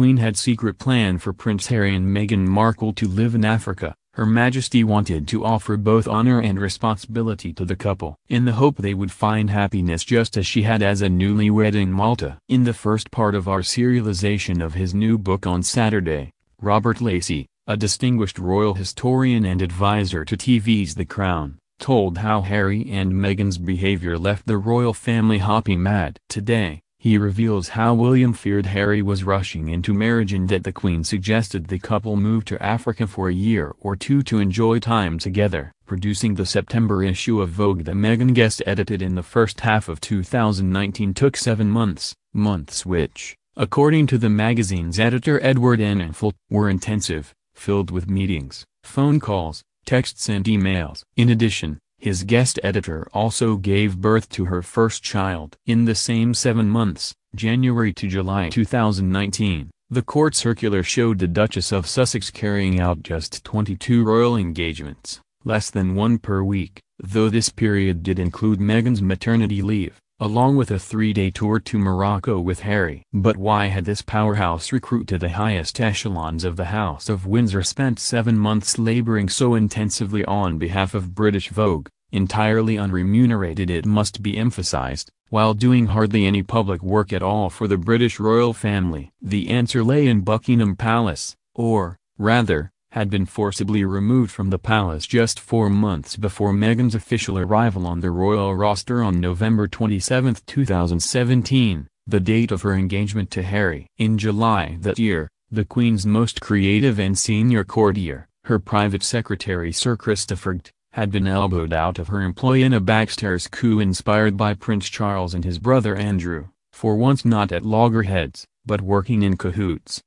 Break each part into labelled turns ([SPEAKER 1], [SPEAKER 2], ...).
[SPEAKER 1] Queen had secret plan for Prince Harry and Meghan Markle to live in Africa, Her Majesty wanted to offer both honor and responsibility to the couple, in the hope they would find happiness just as she had as a newlywed in Malta. In the first part of our serialization of his new book on Saturday, Robert Lacey, a distinguished royal historian and advisor to TV's The Crown, told how Harry and Meghan's behavior left the royal family hopping mad. Today, he reveals how William feared Harry was rushing into marriage and that the Queen suggested the couple move to Africa for a year or two to enjoy time together. Producing the September issue of Vogue that Meghan Guest edited in the first half of 2019 took seven months, months which, according to the magazine's editor Edward Annenfeld, were intensive, filled with meetings, phone calls, texts and emails. In addition, his guest editor also gave birth to her first child. In the same seven months, January to July 2019, the court circular showed the Duchess of Sussex carrying out just 22 royal engagements, less than one per week, though this period did include Meghan's maternity leave along with a three-day tour to Morocco with Harry. But why had this powerhouse recruit to the highest echelons of the House of Windsor spent seven months laboring so intensively on behalf of British Vogue, entirely unremunerated it must be emphasized, while doing hardly any public work at all for the British royal family? The answer lay in Buckingham Palace, or, rather, had been forcibly removed from the palace just four months before Meghan's official arrival on the royal roster on November 27, 2017, the date of her engagement to Harry. In July that year, the Queen's most creative and senior courtier, her private secretary Sir Christopher had been elbowed out of her employ in a backstairs coup inspired by Prince Charles and his brother Andrew, for once not at loggerheads, but working in cahoots.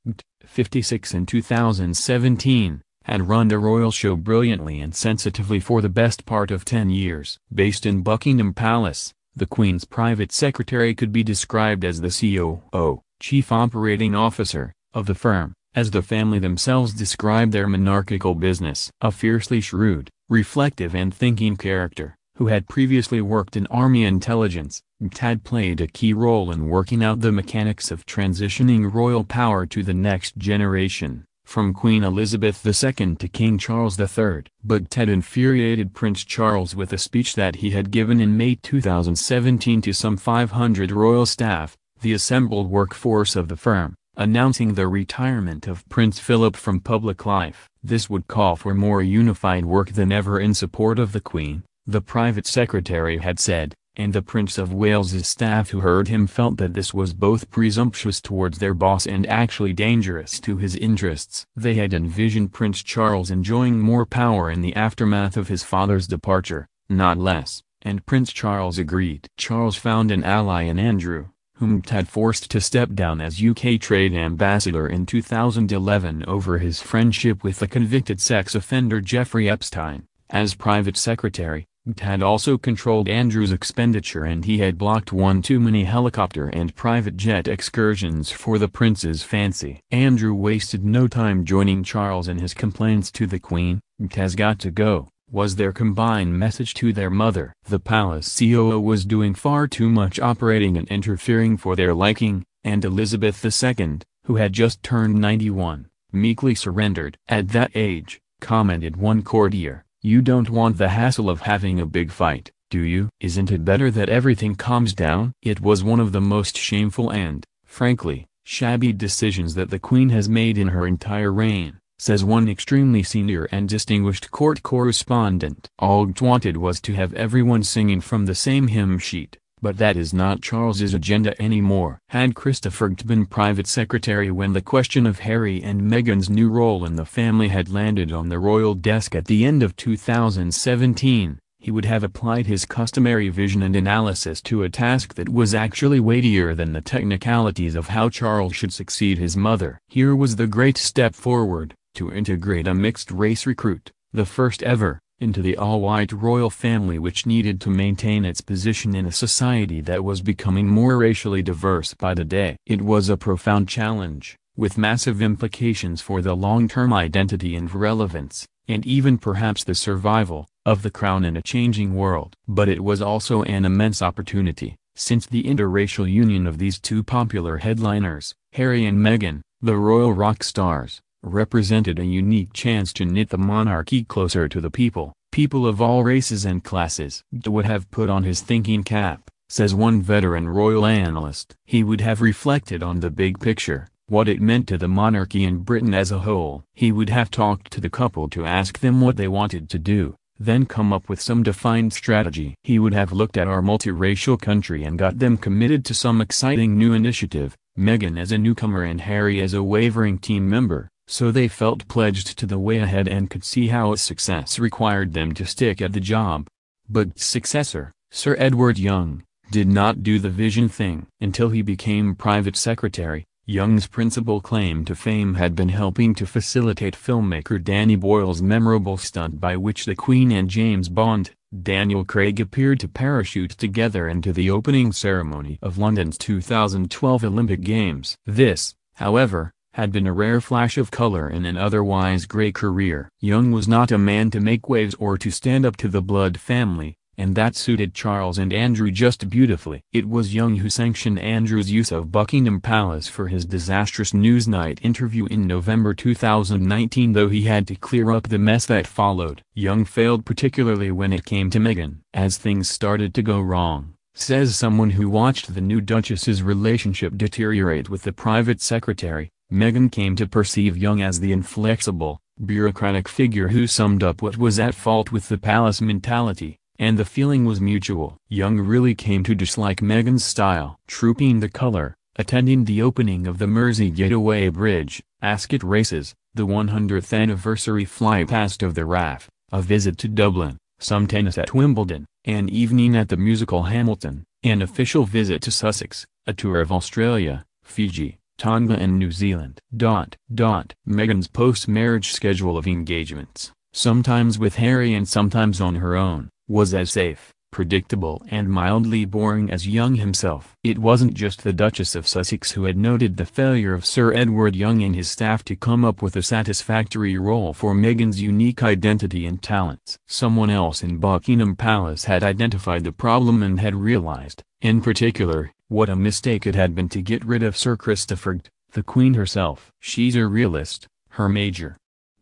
[SPEAKER 1] 56 In 2017, had run the royal show brilliantly and sensitively for the best part of ten years. Based in Buckingham Palace, the Queen's private secretary could be described as the COO, Chief Operating Officer, of the firm, as the family themselves describe their monarchical business. A fiercely shrewd, reflective and thinking character, who had previously worked in army intelligence, Tad played a key role in working out the mechanics of transitioning royal power to the next generation from Queen Elizabeth II to King Charles III. but Ted infuriated Prince Charles with a speech that he had given in May 2017 to some 500 royal staff, the assembled workforce of the firm, announcing the retirement of Prince Philip from public life. This would call for more unified work than ever in support of the Queen, the private secretary had said and the Prince of Wales's staff who heard him felt that this was both presumptuous towards their boss and actually dangerous to his interests. They had envisioned Prince Charles enjoying more power in the aftermath of his father's departure, not less, and Prince Charles agreed. Charles found an ally in Andrew, whom T had forced to step down as UK trade ambassador in 2011 over his friendship with the convicted sex offender Jeffrey Epstein, as private secretary had also controlled Andrew's expenditure and he had blocked one too many helicopter and private jet excursions for the prince's fancy. Andrew wasted no time joining Charles in his complaints to the queen, has got to go, was their combined message to their mother. The palace COO was doing far too much operating and interfering for their liking, and Elizabeth II, who had just turned 91, meekly surrendered. At that age, commented one courtier, you don't want the hassle of having a big fight, do you? Isn't it better that everything calms down? It was one of the most shameful and, frankly, shabby decisions that the Queen has made in her entire reign, says one extremely senior and distinguished court correspondent. All Gwant wanted was to have everyone singing from the same hymn sheet. But that is not Charles's agenda anymore. Had Christopher been private secretary when the question of Harry and Meghan's new role in the family had landed on the royal desk at the end of 2017, he would have applied his customary vision and analysis to a task that was actually weightier than the technicalities of how Charles should succeed his mother. Here was the great step forward, to integrate a mixed-race recruit, the first ever, into the all-white royal family which needed to maintain its position in a society that was becoming more racially diverse by the day. It was a profound challenge, with massive implications for the long-term identity and relevance, and even perhaps the survival, of the crown in a changing world. But it was also an immense opportunity, since the interracial union of these two popular headliners, Harry and Meghan, the royal rock stars, represented a unique chance to knit the monarchy closer to the people, people of all races and classes. would have put on his thinking cap, says one veteran royal analyst. He would have reflected on the big picture, what it meant to the monarchy and Britain as a whole. He would have talked to the couple to ask them what they wanted to do, then come up with some defined strategy. He would have looked at our multiracial country and got them committed to some exciting new initiative, Meghan as a newcomer and Harry as a wavering team member so they felt pledged to the way ahead and could see how success required them to stick at the job. But successor, Sir Edward Young, did not do the vision thing. Until he became private secretary, Young's principal claim to fame had been helping to facilitate filmmaker Danny Boyle's memorable stunt by which the Queen and James Bond, Daniel Craig appeared to parachute together into the opening ceremony of London's 2012 Olympic Games. This, however, had been a rare flash of color in an otherwise gray career. Young was not a man to make waves or to stand up to the Blood family, and that suited Charles and Andrew just beautifully. It was Young who sanctioned Andrew's use of Buckingham Palace for his disastrous Newsnight interview in November 2019 though he had to clear up the mess that followed. Young failed particularly when it came to Meghan. As things started to go wrong, says someone who watched the new Duchess's relationship deteriorate with the private secretary, Meghan came to perceive Young as the inflexible, bureaucratic figure who summed up what was at fault with the palace mentality, and the feeling was mutual. Young really came to dislike Meghan's style. Trooping the color, attending the opening of the Mersey Gateway Bridge, Ascot races, the 100th anniversary flypast of the RAF, a visit to Dublin, some tennis at Wimbledon, an evening at the musical Hamilton, an official visit to Sussex, a tour of Australia, Fiji, Tonga and New Zealand. Dot, dot. Meghan's post-marriage schedule of engagements, sometimes with Harry and sometimes on her own, was as safe, predictable and mildly boring as Young himself. It wasn't just the Duchess of Sussex who had noted the failure of Sir Edward Young and his staff to come up with a satisfactory role for Meghan's unique identity and talents. Someone else in Buckingham Palace had identified the problem and had realized, in particular, what a mistake it had been to get rid of Sir Christopher, the Queen herself. She's a realist, her major.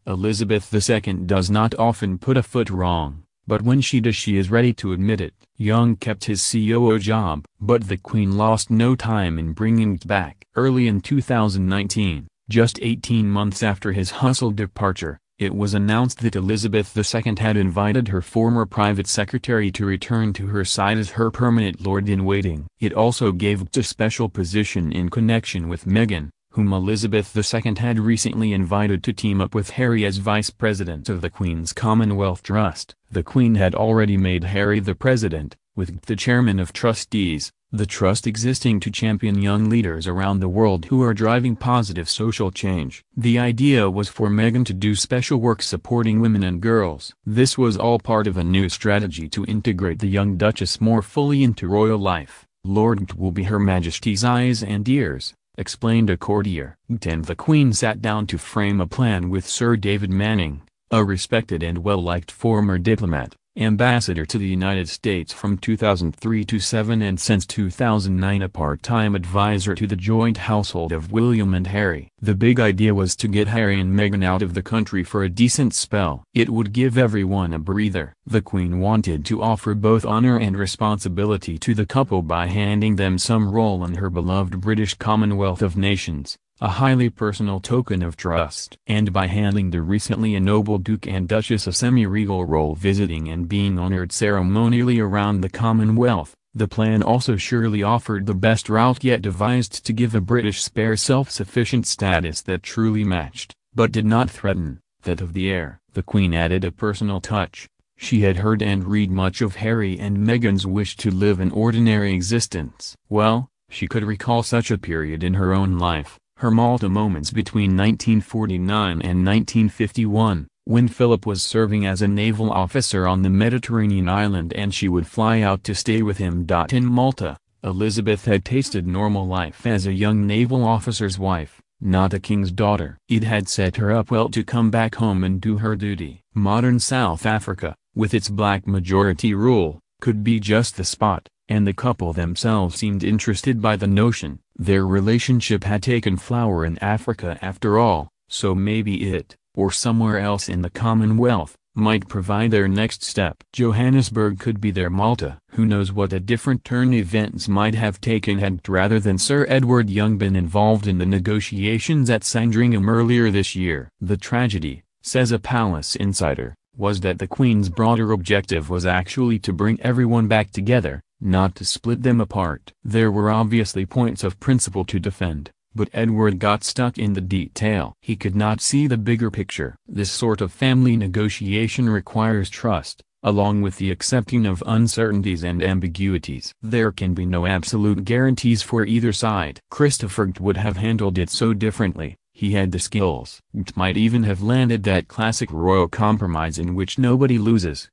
[SPEAKER 1] Elizabeth II does not often put a foot wrong, but when she does she is ready to admit it. Young kept his COO job, but the Queen lost no time in bringing it back. Early in 2019, just 18 months after his hustle departure, it was announced that Elizabeth II had invited her former private secretary to return to her side as her permanent lord-in-waiting. It also gave a special position in connection with Meghan, whom Elizabeth II had recently invited to team up with Harry as vice president of the Queen's Commonwealth Trust. The Queen had already made Harry the president, with the chairman of trustees, the trust existing to champion young leaders around the world who are driving positive social change. The idea was for Megan to do special work supporting women and girls. This was all part of a new strategy to integrate the young Duchess more fully into royal life. Lord Gt will be Her Majesty's eyes and ears, explained a courtier. Gt and the Queen sat down to frame a plan with Sir David Manning, a respected and well-liked former diplomat ambassador to the United States from 2003 to 7 and since 2009 a part-time advisor to the joint household of William and Harry. The big idea was to get Harry and Meghan out of the country for a decent spell. It would give everyone a breather. The Queen wanted to offer both honor and responsibility to the couple by handing them some role in her beloved British Commonwealth of Nations a highly personal token of trust. And by handling the recently ennobled Duke and Duchess a semi-regal role visiting and being honored ceremonially around the Commonwealth, the plan also surely offered the best route yet devised to give the British spare self-sufficient status that truly matched, but did not threaten, that of the heir. The Queen added a personal touch. She had heard and read much of Harry and Meghan's wish to live an ordinary existence. Well, she could recall such a period in her own life, her Malta moments between 1949 and 1951, when Philip was serving as a naval officer on the Mediterranean island and she would fly out to stay with him. In Malta, Elizabeth had tasted normal life as a young naval officer's wife, not a king's daughter. It had set her up well to come back home and do her duty. Modern South Africa, with its black majority rule, could be just the spot, and the couple themselves seemed interested by the notion. Their relationship had taken flower in Africa after all, so maybe it, or somewhere else in the Commonwealth, might provide their next step. Johannesburg could be their Malta. Who knows what a different turn events might have taken had rather than Sir Edward Young been involved in the negotiations at Sandringham earlier this year. The tragedy, says a palace insider, was that the Queen's broader objective was actually to bring everyone back together, not to split them apart. There were obviously points of principle to defend, but Edward got stuck in the detail. He could not see the bigger picture. This sort of family negotiation requires trust, along with the accepting of uncertainties and ambiguities. There can be no absolute guarantees for either side. Christopher would have handled it so differently. He had the skills, might even have landed that classic royal compromise in which nobody loses.